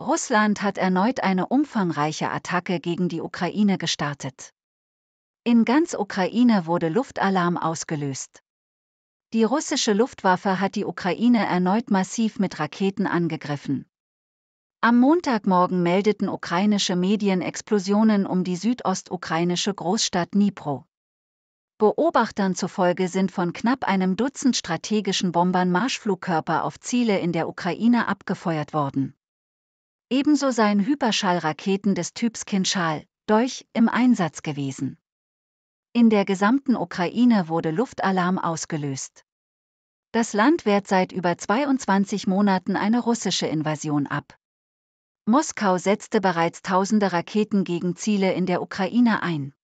Russland hat erneut eine umfangreiche Attacke gegen die Ukraine gestartet. In ganz Ukraine wurde Luftalarm ausgelöst. Die russische Luftwaffe hat die Ukraine erneut massiv mit Raketen angegriffen. Am Montagmorgen meldeten ukrainische Medien Explosionen um die südostukrainische Großstadt Dnipro. Beobachtern zufolge sind von knapp einem Dutzend strategischen Bombern Marschflugkörper auf Ziele in der Ukraine abgefeuert worden. Ebenso seien Hyperschallraketen des Typs Kinschal, Dolch, im Einsatz gewesen. In der gesamten Ukraine wurde Luftalarm ausgelöst. Das Land wehrt seit über 22 Monaten eine russische Invasion ab. Moskau setzte bereits tausende Raketen gegen Ziele in der Ukraine ein.